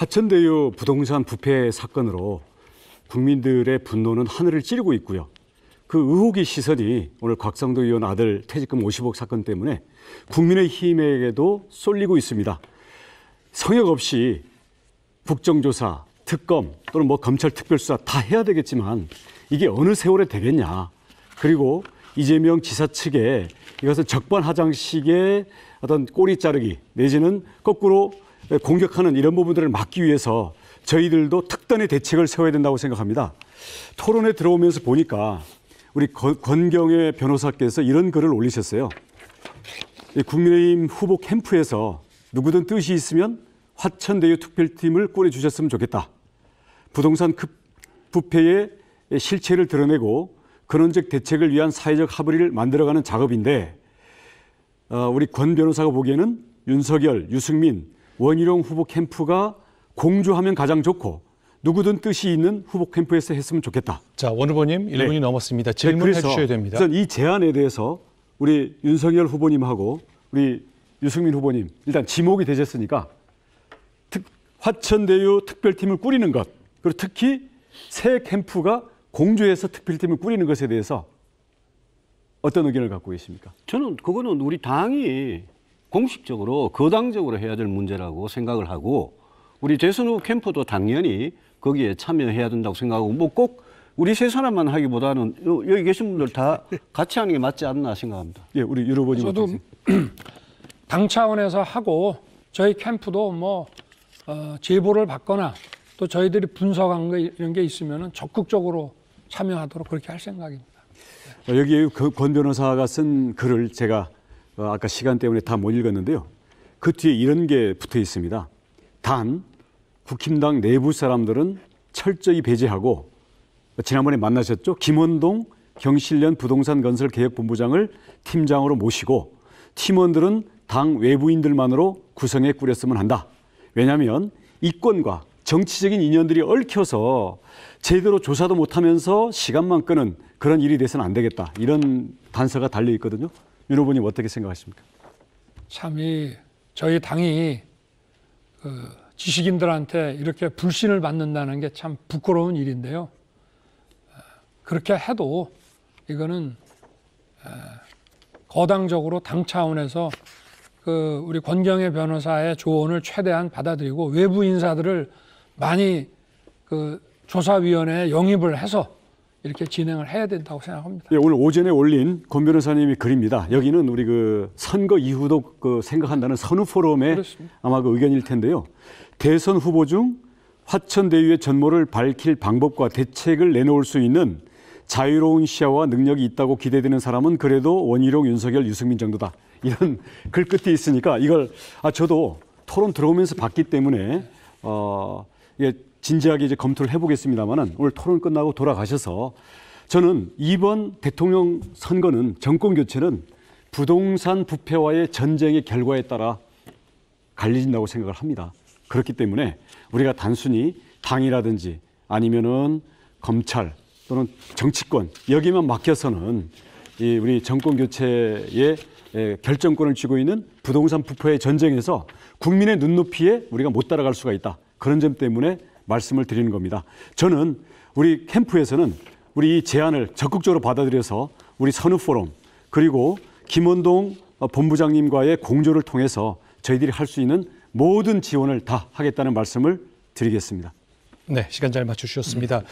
화천대유 부동산 부패 사건으로 국민들의 분노는 하늘을 찌르고 있고요. 그 의혹의 시선이 오늘 곽상도 의원 아들 퇴직금 50억 사건 때문에 국민의힘에게도 쏠리고 있습니다. 성역 없이 국정조사, 특검 또는 뭐 검찰 특별수사 다 해야 되겠지만 이게 어느 세월에 되겠냐. 그리고 이재명 지사 측에 이것은 적반하장식의 어떤 꼬리 자르기 내지는 거꾸로 공격하는 이런 부분들을 막기 위해서 저희들도 특단의 대책을 세워야 된다고 생각합니다. 토론에 들어오면서 보니까 우리 권경의 변호사께서 이런 글을 올리셨어요. 국민의힘 후보 캠프에서 누구든 뜻이 있으면 화천대유 특별팀을 꾸려주셨으면 좋겠다. 부동산 급 부패의 실체를 드러내고 근원적 대책을 위한 사회적 합의를 만들어가는 작업인데 어, 우리 권 변호사가 보기에는 윤석열, 유승민 원희룡 후보 캠프가 공조하면 가장 좋고 누구든 뜻이 있는 후보 캠프에서 했으면 좋겠다. 자, 원 후보님 1분이 네. 넘었습니다. 네, 질문해 네, 주셔야 됩니다. 우선 이 제안에 대해서 우리 윤석열 후보님하고 우리 유승민 후보님 일단 지목이 되셨으니까 특, 화천대유 특별팀을 꾸리는 것 그리고 특히 새 캠프가 공조해서 특별팀을 꾸리는 것에 대해서 어떤 의견을 갖고 계십니까? 저는 그거는 우리 당이 공식적으로 거당적으로 해야 될 문제라고 생각을 하고 우리 재선후 캠프도 당연히 거기에 참여해야 된다고 생각하고 뭐 꼭 우리 세 사람만 하기보다는 여기 계신 분들 다 같이 하는 게 맞지 않나 생각합니다. 예, 우리 유로버님 저도 당 차원에서 하고 저희 캠프도 뭐 어, 제보를 받거나 또 저희들이 분석한 거 이런 게 있으면 적극적으로 참여하도록 그렇게 할 생각입니다. 어, 여기 그 권 변호사가 쓴 글을 제가 어, 아까 시간 때문에 다 못 읽었는데요. 그 뒤에 이런 게 붙어 있습니다. 단 국힘당 내부 사람들은 철저히 배제하고 지난번에 만나셨죠? 김원동 경실련 부동산 건설 계획 본부장을 팀장으로 모시고 팀원들은 당 외부인들만으로 구성해 꾸렸으면 한다. 왜냐하면 이권과 정치적인 인연들이 얽혀서 제대로 조사도 못하면서 시간만 끄는 그런 일이 돼서는 안 되겠다. 이런 단서가 달려 있거든요. 윤호보님 어떻게 생각하십니까? 참이 저희 당이 그 지식인들한테 이렇게 불신을 받는다는 게 참 부끄러운 일인데요. 그렇게 해도 이거는 거당적으로 당 차원에서 그 우리 권경혜 변호사의 조언을 최대한 받아들이고 외부 인사들을 많이 그 조사위원회에 영입을 해서 이렇게 진행을 해야 된다고 생각합니다. 예, 오늘 오전에 올린 권 변호사님이 글입니다. 여기는 우리 그 선거 이후도 그 생각한다는 선우 포럼의 그렇습니다. 아마 그 의견일 텐데요. 대선 후보 중 화천대유의 전모를 밝힐 방법과 대책을 내놓을 수 있는 자유로운 시야와 능력이 있다고 기대되는 사람은 그래도 원희룡, 윤석열, 유승민 정도다. 이런 글끝이 있으니까 이걸 아 저도 토론 들어오면서 봤기 때문에 어 이게 진지하게 이제 검토를 해보겠습니다만은 오늘 토론 끝나고 돌아가셔서 저는 이번 대통령 선거는 정권 교체는 부동산 부패와의 전쟁의 결과에 따라 갈리진다고 생각을 합니다. 그렇기 때문에 우리가 단순히 당이라든지 아니면은 검찰 또는 정치권 여기만 맡겨서는 이 우리 정권 교체의 결정권을 쥐고 있는 부동산 부패의 전쟁에서 국민의 눈높이에 우리가 못 따라갈 수가 있다. 그런 점 때문에 말씀을 드리는 겁니다. 저는 우리 캠프에서는 우리 이 제안을 적극적으로 받아들여서 우리 선우포럼 그리고 김원동 어, 본부장님과의 공조를 통해서 저희들이 할 수 있는 모든 지원을 다 하겠다는 말씀을 드리겠습니다. 네, 시간 잘 맞추셨습니다.